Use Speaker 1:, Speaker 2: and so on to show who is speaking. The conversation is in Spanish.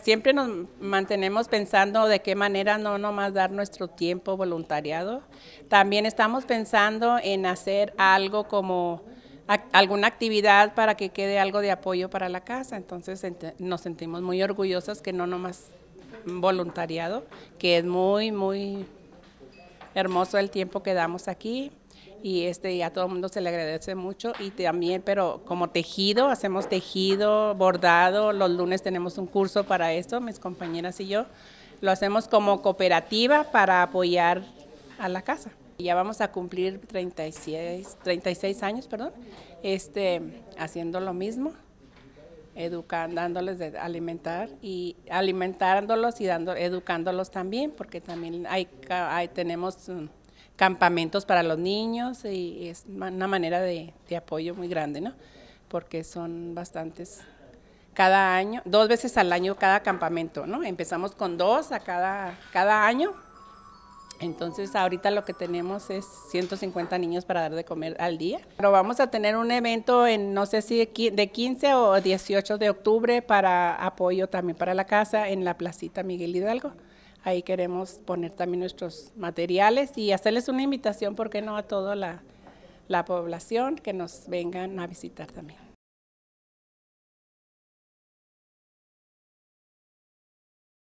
Speaker 1: Siempre nos mantenemos pensando de qué manera no nomás dar nuestro tiempo voluntariado. También estamos pensando en hacer algo como alguna actividad para que quede algo de apoyo para la casa. Entonces nos sentimos muy orgullosos que no nomás voluntariado, que es muy, muy hermoso el tiempo que damos aquí y este a todo el mundo se le agradece mucho y también pero como tejido hacemos tejido bordado los lunes tenemos un curso para esto mis compañeras y yo lo hacemos como cooperativa para apoyar a la casa ya vamos a cumplir 36 36 años perdón este haciendo lo mismo educando dándoles de alimentar y alimentándolos y dando educándolos también porque también hay, hay tenemos mm, campamentos para los niños y es una manera de, apoyo muy grande, ¿no? Porque son bastantes cada año, dos veces al año cada campamento, ¿no? Empezamos con dos a cada, cada año. Entonces ahorita lo que tenemos es 150 niños para dar de comer al día. Pero vamos a tener un evento en no sé si de 15 o 18 de octubre para apoyo también para la casa en la placita Miguel Hidalgo. Ahí queremos poner también nuestros materiales y hacerles una invitación, ¿por qué no?, a toda la, la población que nos vengan a visitar también.